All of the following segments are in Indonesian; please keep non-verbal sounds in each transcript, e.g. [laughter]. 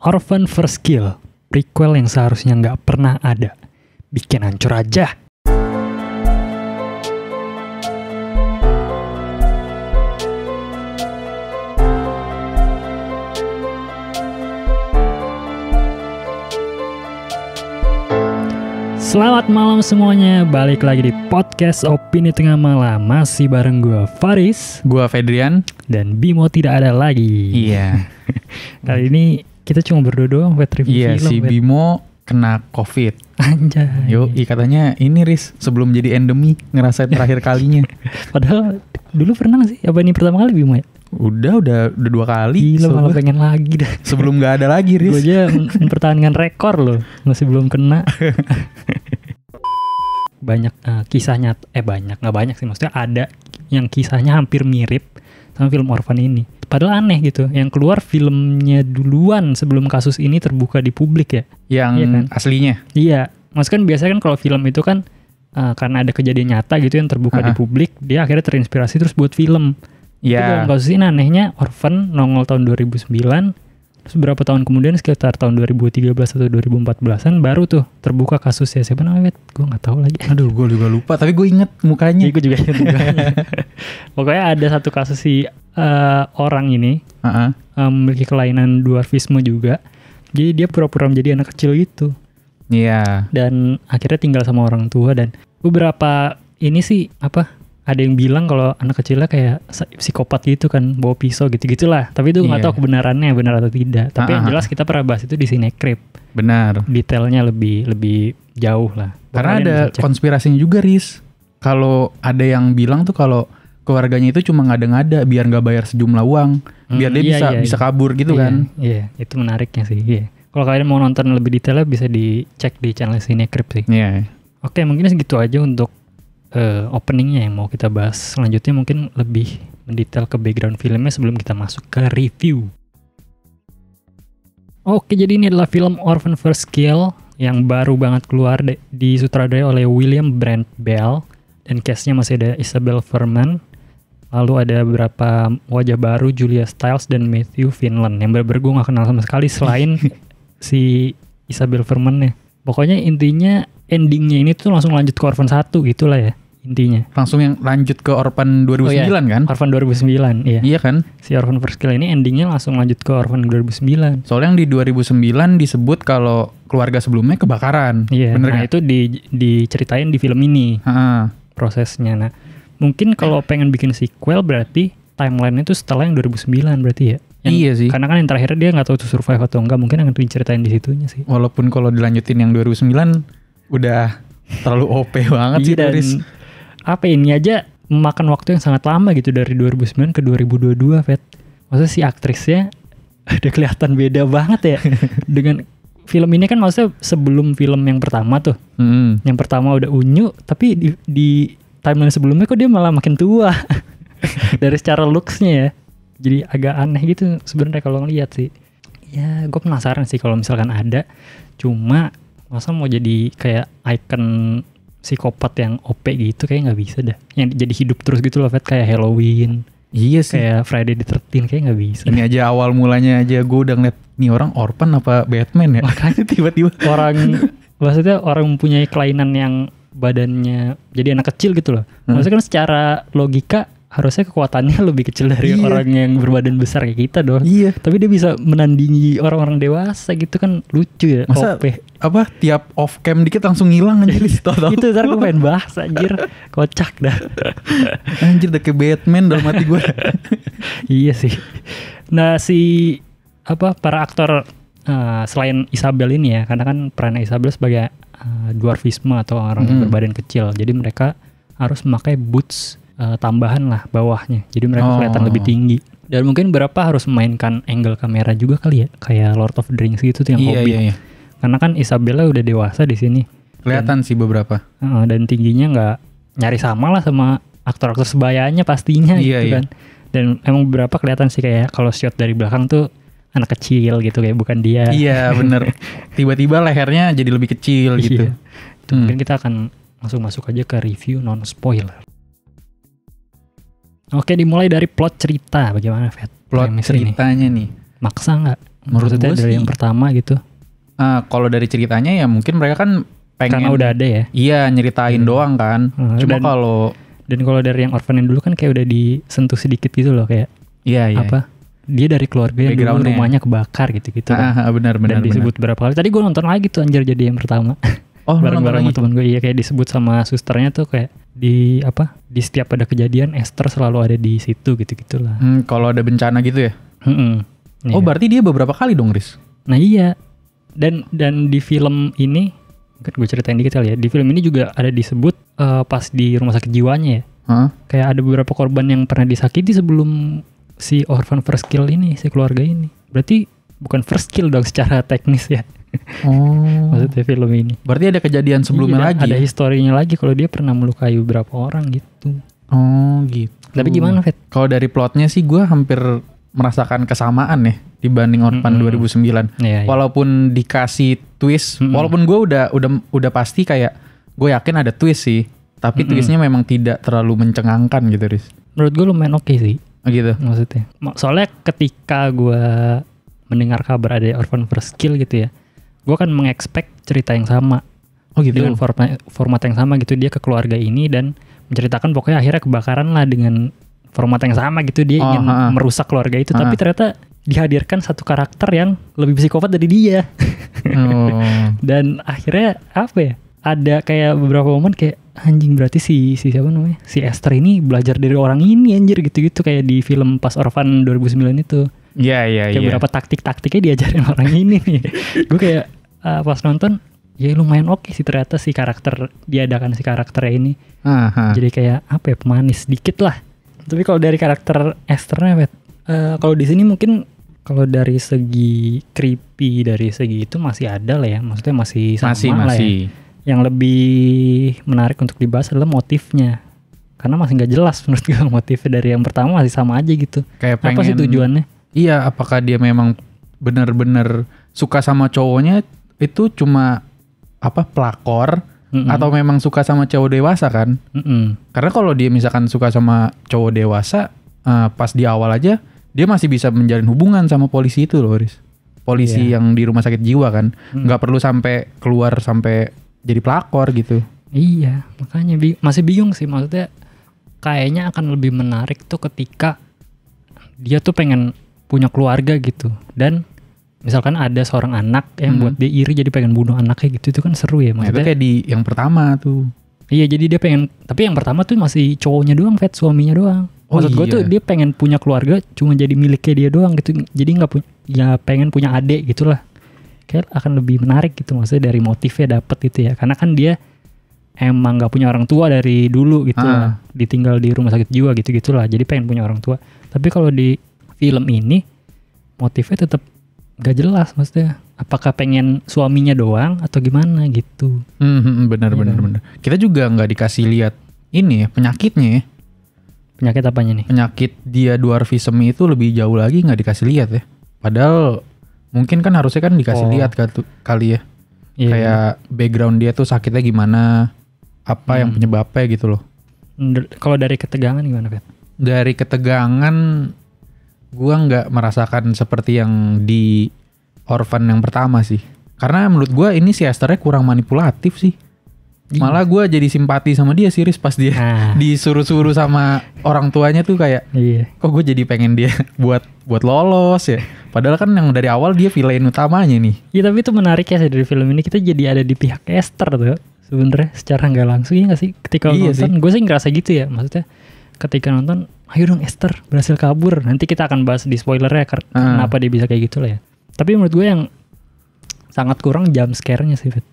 Orphan First Kill, prequel yang seharusnya nggak pernah ada. Bikin hancur aja. Selamat malam semuanya, balik lagi di podcast Opini Tengah Malam Masih bareng gue Faris Gue Fedrian Dan Bimo tidak ada lagi Iya [laughs] Kali ini kita cuma berdua doang buat review iya, film. Iya si bet. Bimo kena covid. Anjay. Yo, iya, katanya ini Riz sebelum jadi endemi ngerasain terakhir [laughs] kalinya. Padahal dulu pernah gak sih? Apa ini pertama kali Bimo ya? Udah, udah, udah dua kali. Gila, malah pengen lagi dah. Sebelum gak ada lagi, Riz. Gue aja [laughs] mempertahankan rekor loh. Masih belum kena. [laughs] banyak uh, kisahnya, eh banyak, gak banyak sih. Maksudnya ada yang kisahnya hampir mirip sama film Orphan ini. Padahal aneh gitu, yang keluar filmnya duluan sebelum kasus ini terbuka di publik ya. Yang iya kan? aslinya? Iya, maksudnya kan biasanya kan kalau film itu kan uh, karena ada kejadian nyata gitu yang terbuka uh-huh. di publik, dia akhirnya terinspirasi terus buat film. Iya. Yeah. kasus ini anehnya Orphan nongol tahun 2009 Seberapa tahun kemudian sekitar tahun 2013 atau 2014-an baru tuh terbuka kasusnya siapa namanya? Gue nggak tahu lagi. Aduh, gue juga lupa. Tapi gue inget mukanya. Iya, gue juga inget mukanya. [laughs] Pokoknya ada satu kasus si uh, orang ini uh -huh. um, memiliki kelainan dwarfisme juga. Jadi dia pura-pura menjadi anak kecil gitu. Iya. Yeah. Dan akhirnya tinggal sama orang tua dan beberapa ini sih apa ada yang bilang kalau anak kecilnya kayak psikopat gitu kan bawa pisau gitu gitulah tapi itu nggak yeah. tahu kebenarannya benar atau tidak tapi uh-huh. yang ah, ah. jelas kita pernah bahas itu di sini krip benar detailnya lebih lebih jauh lah karena ada konspirasinya juga ris kalau ada yang bilang tuh kalau keluarganya itu cuma ngada-ngada biar nggak bayar sejumlah uang hmm, biar dia iya, bisa iya, bisa iya. kabur gitu iya, kan iya itu menariknya sih iya kalau kalian mau nonton lebih detailnya bisa dicek di channel sini krip sih iya. oke mungkin segitu aja untuk uh, openingnya yang mau kita bahas. Selanjutnya mungkin lebih mendetail ke background filmnya sebelum kita masuk ke review. Oke, jadi ini adalah film Orphan First Kill yang baru banget keluar di sutradara oleh William Brent Bell dan castnya masih ada Isabel Furman lalu ada beberapa wajah baru Julia Stiles dan Matthew Finland yang bener-bener gue gak kenal sama sekali selain [laughs] si Isabel Furman ya pokoknya intinya endingnya ini tuh langsung lanjut ke Orphan 1 gitu lah ya intinya. Langsung yang lanjut ke Orphan 2009 oh, iya. kan? Orphan 2009, iya. Iya kan? Si Orphan First Kill ini endingnya langsung lanjut ke Orphan 2009. Soalnya yang di 2009 disebut kalau keluarga sebelumnya kebakaran. Iya. Bener nah, gak? itu di, diceritain di film ini. Ha -ha. Prosesnya. Nah, mungkin kalau pengen bikin sequel berarti timeline itu setelah yang 2009 berarti ya. Yang, iya sih. Karena kan yang terakhir dia nggak tahu itu survive atau enggak, mungkin akan diceritain di situnya sih. Walaupun kalau dilanjutin yang 2009 udah terlalu OP banget sih iya, dan, Doris apa ya, ini aja memakan waktu yang sangat lama gitu dari 2009 ke 2022 fed. maksudnya si aktrisnya ada [laughs] kelihatan beda banget ya [laughs] dengan film ini kan maksudnya sebelum film yang pertama tuh hmm. yang pertama udah unyu tapi di, di timeline sebelumnya kok dia malah makin tua [laughs] dari secara looksnya ya jadi agak aneh gitu sebenarnya kalau ngeliat sih ya gue penasaran sih kalau misalkan ada cuma masa mau jadi kayak icon psikopat yang OP gitu kayak nggak bisa dah. Yang jadi hidup terus gitu loh, Fat kayak Halloween. Iya sih. Kayak Friday the 13 kayak nggak bisa. Ini aja awal mulanya aja gue udah ngeliat nih orang orphan apa Batman ya. Makanya [laughs] tiba-tiba orang maksudnya orang mempunyai kelainan yang badannya jadi anak kecil gitu loh. Hmm. Maksudnya kan secara logika harusnya kekuatannya [laughs] lebih kecil dari iya. orang yang berbadan besar kayak kita dong. Iya. Tapi dia bisa menandingi orang-orang dewasa gitu kan lucu ya. Masa OP. apa tiap off cam dikit langsung ngilang anjir tahu. [laughs] Itu ntar gue pengen bahas anjir. [laughs] Kocak dah. anjir udah kayak Batman dalam mati gue. iya sih. Nah si apa para aktor uh, selain Isabel ini ya karena kan peran Isabel sebagai uh, dwarfisme atau orang hmm. yang berbadan kecil. Jadi mereka harus memakai boots uh, tambahan lah bawahnya. Jadi mereka oh. kelihatan lebih tinggi. Dan mungkin berapa harus memainkan angle kamera juga kali ya, kayak Lord of the Rings gitu tuh yang iya, hobi. Iya, iya. Karena kan Isabella udah dewasa di sini. Kelihatan dan, sih beberapa. Uh, dan tingginya nggak nyari sama lah sama aktor-aktor sebayanya pastinya iya, gitu iya. kan. Dan emang beberapa kelihatan sih kayak kalau shot dari belakang tuh anak kecil gitu kayak bukan dia. Iya bener. [laughs] Tiba-tiba lehernya jadi lebih kecil iya. gitu. Iya. hmm. Mungkin kita akan langsung masuk aja ke review non spoiler. Oke, dimulai dari plot cerita bagaimana, Fet? Plot ceritanya ini. nih. Maksa nggak? Menurut gue dari sih. yang pertama gitu. Uh, kalau dari ceritanya ya mungkin mereka kan pengen karena udah ada ya. Iya, nyeritain hmm. doang kan. Hmm, Cuma kalau dan kalau dari yang orphanin dulu kan kayak udah disentuh sedikit gitu loh kayak. Iya, iya. Apa? dia dari keluarga yang dulu rumahnya kebakar gitu-gitu ah, kan. Ah, benar benar. Dan disebut benar. berapa kali. Tadi gue nonton lagi tuh anjir jadi yang pertama. Oh, [laughs] bareng-bareng sama temen gue iya kayak disebut sama susternya tuh kayak di apa di setiap ada kejadian Esther selalu ada di situ gitu gitulah hmm, kalau ada bencana gitu ya mm -mm, yeah. oh iya. berarti dia beberapa kali dong Riz nah iya dan dan di film ini kan gue ceritain dikit kali ya di film ini juga ada disebut uh, pas di rumah sakit jiwanya ya huh? kayak ada beberapa korban yang pernah disakiti sebelum si orphan first kill ini si keluarga ini berarti bukan first kill dong secara teknis ya Oh. Maksudnya film ini. Berarti ada kejadian sebelumnya iya, lagi. Ada ya? historinya lagi kalau dia pernah melukai beberapa orang gitu. Oh, gitu. Tapi gimana, Fit? Kalau dari plotnya sih gue hampir merasakan kesamaan nih ya dibanding Orphan mm -hmm. 2009. Yeah, walaupun dikasih twist, mm -hmm. walaupun gue udah udah udah pasti kayak gue yakin ada twist sih, tapi mm -hmm. twistnya memang tidak terlalu mencengangkan gitu, Riz. Menurut gue lumayan oke okay sih. Oh, gitu. Maksudnya. Soalnya ketika gue mendengar kabar ada Orphan First Kill gitu ya gue kan mengekspek cerita yang sama oh gitu dengan format format yang sama gitu dia ke keluarga ini dan menceritakan pokoknya akhirnya kebakaran lah dengan format yang sama gitu dia oh, ingin ha -ha. merusak keluarga itu ha -ha. tapi ternyata dihadirkan satu karakter yang lebih psikopat dari dia oh. [laughs] dan akhirnya apa ya ada kayak beberapa momen kayak anjing berarti si si siapa namanya si Esther ini belajar dari orang ini anjir gitu-gitu kayak di film Pas Orphan 2009 itu Iya iya iya. Kayak yeah. Iya. berapa taktik-taktiknya diajarin [laughs] orang ini nih. gue kayak uh, pas nonton ya lumayan oke okay sih ternyata si karakter diadakan si karakternya ini. -huh. Jadi kayak apa ya pemanis dikit lah. Tapi kalau dari karakter Esthernya, uh, eh, kalau di sini mungkin kalau dari segi creepy dari segi itu masih ada lah ya. Maksudnya masih sama masih, lah ya. Yang lebih menarik untuk dibahas adalah motifnya karena masih nggak jelas [laughs] menurut gue motifnya dari yang pertama masih sama aja gitu. Kayak pengen, apa sih tujuannya? Iya, apakah dia memang benar-benar suka sama cowoknya itu cuma apa pelakor mm -mm. atau memang suka sama cowok dewasa kan? Mm -mm. Karena kalau dia misalkan suka sama cowok dewasa uh, pas di awal aja dia masih bisa menjalin hubungan sama polisi itu loh, Riz. Polisi yeah. yang di rumah sakit jiwa kan, mm. nggak perlu sampai keluar sampai jadi pelakor gitu. Iya, makanya bi masih bingung sih maksudnya kayaknya akan lebih menarik tuh ketika dia tuh pengen punya keluarga gitu dan misalkan ada seorang anak yang hmm. buat dia iri jadi pengen bunuh anaknya gitu itu kan seru ya maksudnya nah, itu kayak di yang pertama tuh iya jadi dia pengen tapi yang pertama tuh masih cowoknya doang vet suaminya doang oh, maksud iya. gue tuh dia pengen punya keluarga cuma jadi miliknya dia doang gitu jadi nggak punya ya pengen punya adik gitulah kayak akan lebih menarik gitu maksudnya dari motifnya dapet gitu ya karena kan dia emang nggak punya orang tua dari dulu gitu ah. lah. ditinggal di rumah sakit jiwa gitu gitulah jadi pengen punya orang tua tapi kalau di film ini motifnya tetap gak jelas maksudnya apakah pengen suaminya doang atau gimana gitu hmm, hmm, hmm benar iya benar ya. benar kita juga nggak dikasih lihat ini ya penyakitnya ya penyakit apanya nih penyakit dia dwarfism itu lebih jauh lagi nggak dikasih lihat ya padahal mungkin kan harusnya kan dikasih oh. lihat kali ya yeah. Iya. kayak background dia tuh sakitnya gimana apa hmm. yang penyebabnya gitu loh kalau dari ketegangan gimana Pet? dari ketegangan Gua nggak merasakan seperti yang di Orphan yang pertama sih. Karena menurut gua ini si Esternya kurang manipulatif sih. Iya. Malah gua jadi simpati sama dia sih Riz pas dia nah. [laughs] disuruh-suruh sama orang tuanya tuh kayak iya. kok gue jadi pengen dia [laughs] buat buat lolos ya. Padahal kan yang dari awal dia villain utamanya nih. Iya tapi itu menarik ya sih dari film ini kita jadi ada di pihak Esther tuh sebenernya secara nggak langsung ya gak sih ketika iya nonton gue sih ngerasa gitu ya maksudnya ketika nonton ayo dong Esther berhasil kabur nanti kita akan bahas di spoiler ya ker- uh. Ah. kenapa dia bisa kayak gitu lah ya tapi menurut gue yang sangat kurang jam scare-nya sih Fit.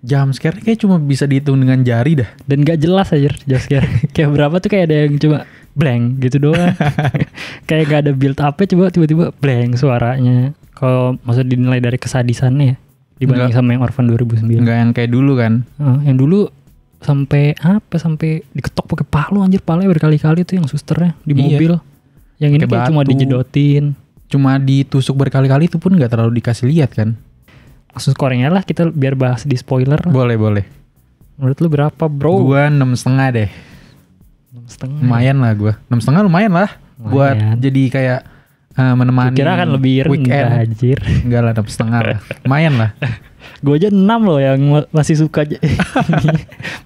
Jump scare kayak cuma bisa dihitung dengan jari dah. Dan gak jelas aja jam scare. [laughs] kayak berapa tuh kayak ada yang cuma blank gitu doang. [laughs] kayak gak ada build up-nya coba tiba-tiba blank suaranya. Kalau maksud dinilai dari kesadisannya ya dibanding Enggak. sama yang Orphan 2009. Enggak yang kayak dulu kan. Uh, yang dulu sampai apa sampai diketok pakai palu anjir palu berkali-kali tuh yang susternya di iya. mobil yang ini kayak cuma dijedotin cuma ditusuk berkali-kali itu pun nggak terlalu dikasih lihat kan asus korengnya lah kita biar bahas di spoiler lah. boleh boleh menurut lu berapa bro gua enam setengah deh enam setengah lumayan lah gua enam setengah lumayan lah lumayan. buat jadi kayak uh, menemani Kira kan lebih weekend anjir enggak lah enam setengah lah lumayan lah [laughs] gue aja enam loh yang masih suka [laughs]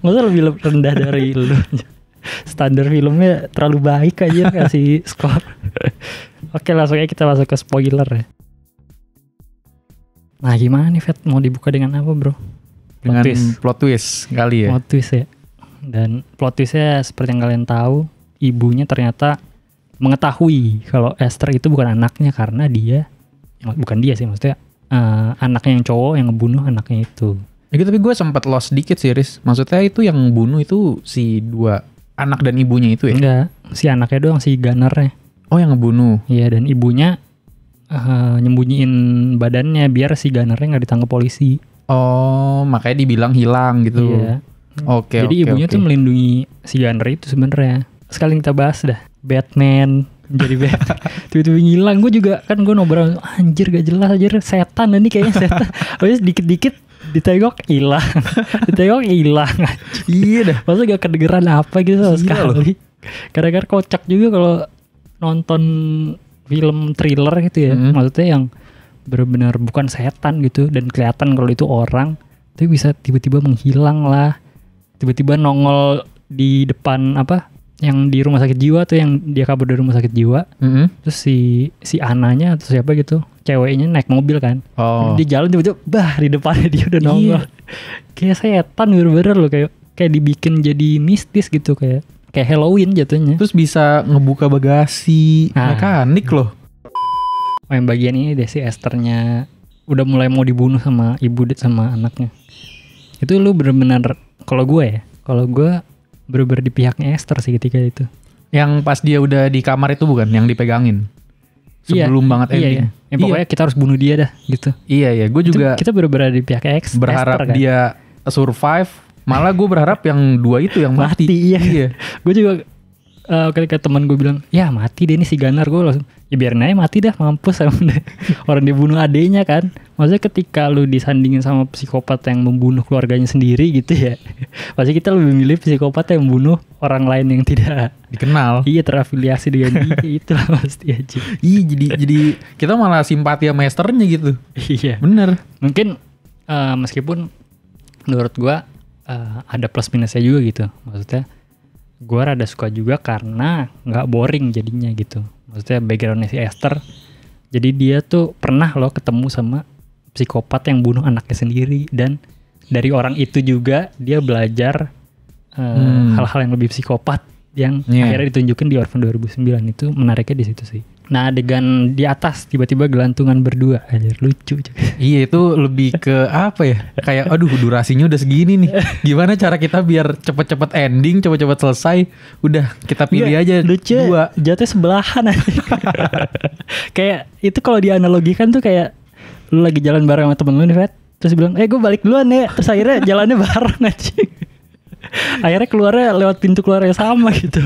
masa lebih rendah dari lu standar filmnya terlalu baik aja kasih [laughs] skor oke langsung aja kita masuk ke spoiler ya nah gimana nih Fat mau dibuka dengan apa bro plot twist. plot twist kali ya plot twist ya dan plot twistnya seperti yang kalian tahu ibunya ternyata mengetahui kalau Esther itu bukan anaknya karena dia bukan dia sih maksudnya uh, anaknya yang cowok yang ngebunuh anaknya itu. Ya, gitu, tapi gue sempat lost dikit sih, Riz. Maksudnya itu yang bunuh itu si dua anak dan ibunya itu ya? Enggak, si anaknya doang, si Gunner-nya. Oh yang ngebunuh? Iya, dan ibunya uh, nyembunyiin badannya biar si Gunnernya nggak ditangkap polisi. Oh, makanya dibilang hilang gitu. Iya. Oke. Jadi okay, ibunya okay. tuh melindungi si Gunner itu sebenarnya. Sekali kita bahas dah Batman, jadi bad [laughs] tiba-tiba ngilang gue juga kan gue nomor anjir gak jelas anjir setan ini kayaknya setan [laughs] habis dikit-dikit ditegok hilang [laughs] ditegok hilang iya dah masa gak kedengeran apa gitu sama sekali kadang-kadang kocak juga kalau nonton film thriller gitu ya -hmm. maksudnya yang benar-benar bukan setan gitu dan kelihatan kalau itu orang Tapi bisa tiba-tiba menghilang lah tiba-tiba nongol di depan apa yang di rumah sakit jiwa tuh yang dia kabur dari rumah sakit jiwa mm-hmm. terus si si ananya atau siapa gitu ceweknya naik mobil kan oh. di jalan tiba-tiba bah di depannya dia udah iya. nongol kayak setan bener-bener loh kayak kayak dibikin jadi mistis gitu kayak kayak Halloween jatuhnya terus bisa ngebuka bagasi nah. mekanik loh oh, yang bagian ini deh si Esternya udah mulai mau dibunuh sama ibu sama anaknya itu lu bener-bener kalau gue ya kalau gue berubah di pihaknya Esther sih ketika itu. Yang pas dia udah di kamar itu bukan yang dipegangin. Iya. Sebelum iya, banget ending. Iya, iya. Ya, pokoknya iya. kita harus bunuh dia dah gitu. Iya ya, gue juga itu, kita berubah di pihak X. Berharap Esther, kan? dia survive. Malah gue berharap yang dua itu yang mati. mati iya. iya. [laughs] gue juga uh, ketika teman gue bilang ya mati deh ini si Ganar gue langsung ya biar naik mati dah mampus [laughs] orang dibunuh adenya kan maksudnya ketika lu disandingin sama psikopat yang membunuh keluarganya sendiri gitu ya [laughs] pasti kita lebih milih psikopat yang membunuh orang lain yang tidak dikenal iya terafiliasi dengan dia [laughs] itu lah pasti aja iya jadi jadi kita malah simpati sama masternya gitu iya bener mungkin uh, meskipun menurut gue uh, ada plus minusnya juga gitu maksudnya gue rada suka juga karena nggak boring jadinya gitu maksudnya backgroundnya si Esther jadi dia tuh pernah loh ketemu sama psikopat yang bunuh anaknya sendiri dan dari orang itu juga dia belajar eh, hmm. hal-hal uh, hmm. yang lebih psikopat yang yeah. akhirnya ditunjukin di Orphan 2009 itu menariknya di situ sih Nah adegan di atas tiba-tiba gelantungan berdua Anjir lucu. Iya itu lebih ke apa ya? Kayak aduh durasinya udah segini nih. Gimana cara kita biar cepet-cepet ending, cepet-cepet selesai? Udah kita pilih aja lucu, dua. Jatuh sebelahan aja. [laughs] kayak itu kalau dianalogikan tuh kayak lu lagi jalan bareng sama temen lu nih, vet Terus bilang, eh gue balik duluan ya. Terus akhirnya jalannya bareng aja. akhirnya keluarnya lewat pintu keluarnya sama gitu.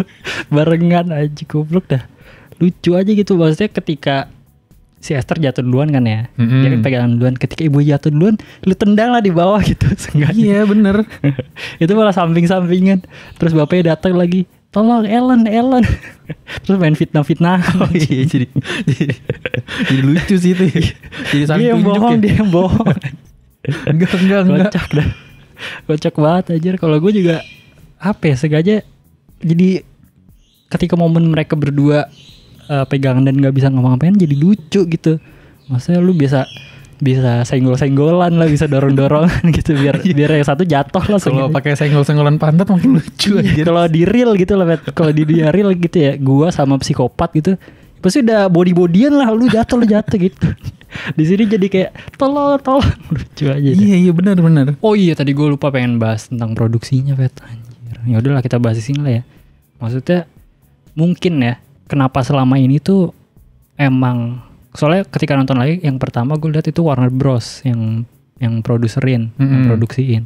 Barengan aja goblok dah lucu aja gitu maksudnya ketika si Esther jatuh duluan kan ya. Mm-hmm. Dia kan pegangan duluan. Ketika ibu jatuh duluan, lu tendang lah di bawah gitu. Sengaja. [laughs] Iya bener. [laughs] itu malah samping-sampingan. Terus bapaknya datang lagi. Tolong Ellen, Ellen. [laughs] Terus main fitnah-fitnah. Oh, iya, jadi, jadi, jadi lucu sih itu. Ya. Iya. Jadi dia yang bohong, ya. dia yang bohong. enggak, enggak, enggak. Kocak dah. Kocak banget aja. Kalau gue juga apa ya, sengaja jadi ketika momen mereka berdua uh, pegangan dan nggak bisa ngomong apa-apa jadi lucu gitu maksudnya lu bisa bisa senggol-senggolan lah bisa dorong-dorongan [laughs] gitu biar iya. biar yang satu jatuh lah kalau pakai senggol-senggolan pantat mungkin lucu aja iya, kalau di real gitu lah kalau di, dunia real gitu ya gua sama psikopat gitu pasti udah body bodian lah lu jatuh lu jatuh gitu [laughs] di sini jadi kayak tolong tolong [laughs] lucu aja iya iya benar benar oh iya tadi gua lupa pengen bahas tentang produksinya bet anjir ya udahlah kita bahas di sini lah ya maksudnya mungkin ya kenapa selama ini tuh emang soalnya ketika nonton lagi yang pertama gue lihat itu Warner Bros yang yang produserin, mm-hmm. yang produksiin.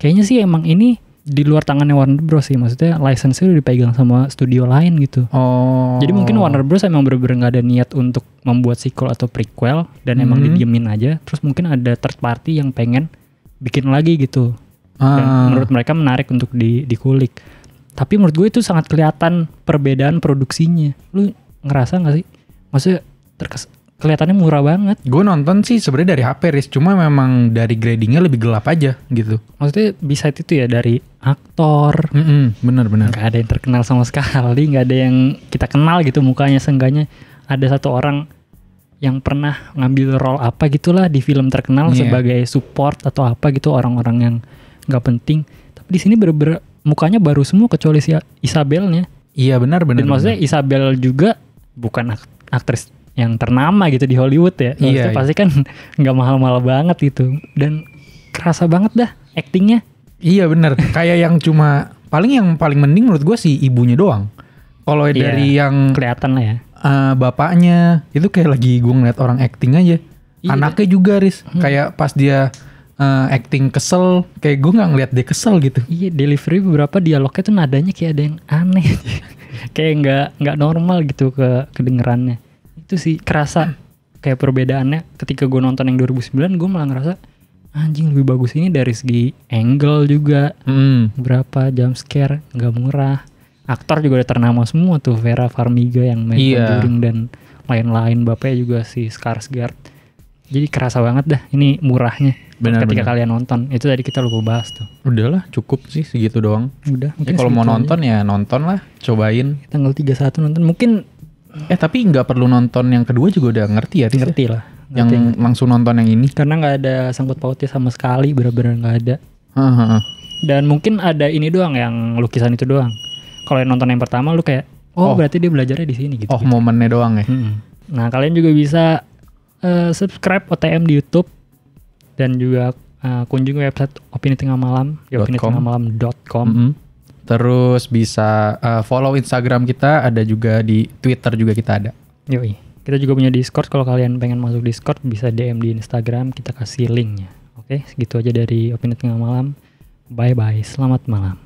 Kayaknya sih emang ini di luar tangannya Warner Bros sih maksudnya license udah dipegang sama studio lain gitu. Oh. Jadi mungkin Warner Bros emang bener-bener gak ada niat untuk membuat sequel atau prequel dan hmm. emang didiemin aja. Terus mungkin ada third party yang pengen bikin lagi gitu. Ah. Dan menurut mereka menarik untuk di dikulik tapi menurut gue itu sangat kelihatan perbedaan produksinya lu ngerasa gak sih maksudnya terkes kelihatannya murah banget gue nonton sih sebenarnya dari HP Riz cuma memang dari gradingnya lebih gelap aja gitu maksudnya bisa itu ya dari aktor mm -mm, bener bener gak ada yang terkenal sama [laughs] sekali gak ada yang kita kenal gitu mukanya seenggaknya ada satu orang yang pernah ngambil role apa gitulah di film terkenal yeah. sebagai support atau apa gitu orang-orang yang nggak penting tapi di sini bener-bener mukanya baru semua kecuali si Isabelnya. Iya benar benar. Dan maksudnya benar. Isabel juga bukan aktris yang ternama gitu di Hollywood ya. Iya, maksudnya iya, pasti kan [laughs] nggak mahal-mahal banget itu. dan kerasa banget dah aktingnya. Iya benar. [laughs] Kayak yang cuma paling yang paling mending menurut gue sih ibunya doang. Kalau iya, dari yang kelihatan lah ya. Uh, bapaknya itu kayak lagi gue ngeliat orang acting aja. Iya. Anaknya juga ris Hmm. Kayak pas dia uh, acting kesel kayak gue nggak ngeliat dia kesel gitu iya delivery beberapa dialognya tuh nadanya kayak ada yang aneh [laughs] kayak nggak nggak normal gitu ke kedengerannya itu sih kerasa kayak perbedaannya ketika gue nonton yang 2009 gue malah ngerasa anjing lebih bagus ini dari segi angle juga hmm. berapa jump scare nggak murah aktor juga udah ternama semua tuh Vera Farmiga yang main yeah. dan lain-lain bapaknya juga si Skarsgård jadi kerasa banget dah ini murahnya benar, ketika benar. kalian nonton. Itu tadi kita lupa bahas tuh. Udahlah, cukup sih segitu doang. Udah. Ya kalau mau nonton aja. ya nonton lah, cobain. Tanggal 31 nonton. Mungkin eh tapi nggak perlu nonton yang kedua juga udah ngerti ya, ya? ngerti lah. yang ngerti. langsung nonton yang ini. Karena nggak ada sangkut pautnya sama sekali, bener-bener nggak ada. Dan mungkin ada ini doang yang lukisan itu doang. Kalau yang nonton yang pertama lu kayak oh, oh berarti dia belajarnya di sini gitu. Oh, gitu. momennya doang ya. Hmm. Nah, kalian juga bisa Eh, subscribe OTM di YouTube dan juga uh, kunjungi website opini tengah malam di opini tengah malam.com. Mm -hmm. Terus bisa uh, follow Instagram kita, ada juga di Twitter juga kita ada. Yoi. Kita juga punya Discord kalau kalian pengen masuk Discord bisa DM di Instagram, kita kasih linknya. Oke, segitu aja dari opini tengah malam. Bye bye. Selamat malam.